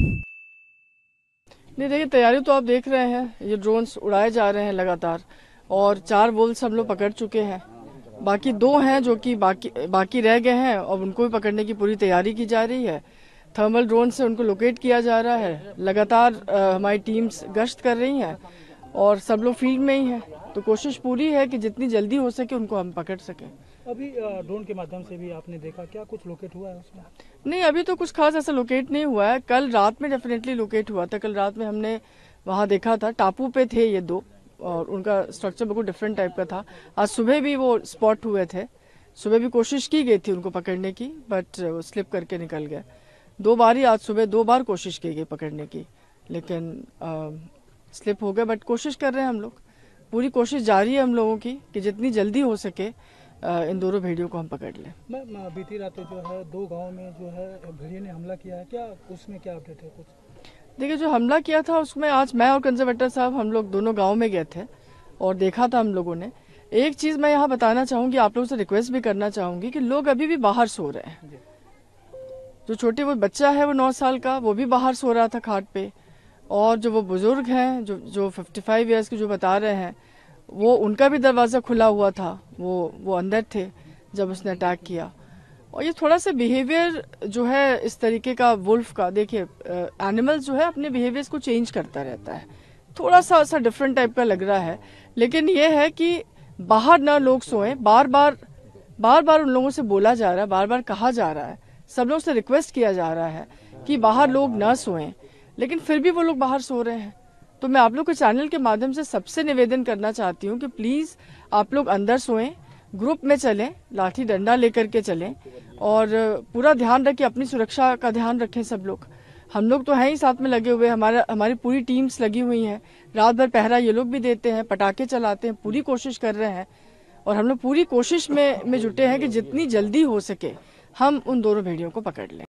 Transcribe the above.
नहीं देखिए तैयारी तो आप देख रहे हैं ये ड्रोन्स उड़ाए जा रहे हैं लगातार और चार बोल्स हम लोग पकड़ चुके हैं बाकी दो हैं जो कि बाकी बाकी रह गए हैं और उनको भी पकड़ने की पूरी तैयारी की जा रही है थर्मल ड्रोन से उनको लोकेट किया जा रहा है लगातार हमारी टीम्स गश्त कर रही हैं और सब लोग फील्ड में ही हैं तो कोशिश पूरी है कि जितनी जल्दी हो सके उनको हम पकड़ सकें अभी ड्रोन के माध्यम से भी आपने देखा क्या कुछ लोकेट हुआ है उसमें नहीं अभी तो कुछ खास ऐसा लोकेट नहीं हुआ है कल रात में डेफिनेटली लोकेट हुआ था कल रात में हमने वहाँ देखा था टापू पे थे ये दो और उनका स्ट्रक्चर बिल्कुल डिफरेंट टाइप का था आज सुबह भी वो स्पॉट हुए थे सुबह भी कोशिश की गई थी उनको पकड़ने की बट वो स्लिप करके निकल गए दो बार ही आज सुबह दो बार कोशिश की गई पकड़ने की लेकिन आ, स्लिप हो गए बट कोशिश कर रहे हैं हम लोग पूरी कोशिश जारी है हम लोगों की कि जितनी जल्दी हो सके इन दोनों भेड़ियों को हम पकड़ लें मैम बीती रात जो है दो गांव में जो है भेड़िए ने हमला किया है क्या उसमें क्या अपडेट है कुछ देखिए जो हमला किया था उसमें आज मैं और कंजर्वेटर साहब हम लोग दोनों गाँव में गए थे और देखा था हम लोगों ने एक चीज मैं यहाँ बताना चाहूंगी आप लोगों से रिक्वेस्ट भी करना चाहूंगी कि लोग अभी भी बाहर सो रहे हैं जो छोटे वो बच्चा है वो नौ साल का वो भी बाहर सो रहा था खाट पे और जो वो बुज़ुर्ग हैं जो जो फिफ्टी फाइव ईयर्स के जो बता रहे हैं वो उनका भी दरवाज़ा खुला हुआ था वो वो अंदर थे जब उसने अटैक किया और ये थोड़ा सा बिहेवियर जो है इस तरीके का वुल्फ का देखिए एनिमल्स जो है अपने बिहेवियर्स को चेंज करता रहता है थोड़ा सा ऐसा डिफरेंट टाइप का लग रहा है लेकिन ये है कि बाहर ना लोग सोए बार बार बार बार उन लोगों से बोला जा रहा है बार बार कहा जा रहा है सब लोग से रिक्वेस्ट किया जा रहा है कि बाहर लोग ना सोएं लेकिन फिर भी वो लोग बाहर सो रहे हैं तो मैं आप लोग के चैनल के माध्यम से सबसे निवेदन करना चाहती हूँ कि प्लीज आप लोग अंदर सोएं ग्रुप में चलें लाठी डंडा लेकर के चलें और पूरा ध्यान रखें अपनी सुरक्षा का ध्यान रखें सब लोग हम लोग तो हैं ही साथ में लगे हुए हमारा हमारी पूरी टीम्स लगी हुई हैं रात भर पहरा ये लोग भी देते हैं पटाखे चलाते हैं पूरी कोशिश कर रहे हैं और हम लोग पूरी कोशिश में में जुटे हैं कि जितनी जल्दी हो सके हम उन दोनों भेड़ियों को पकड़ लें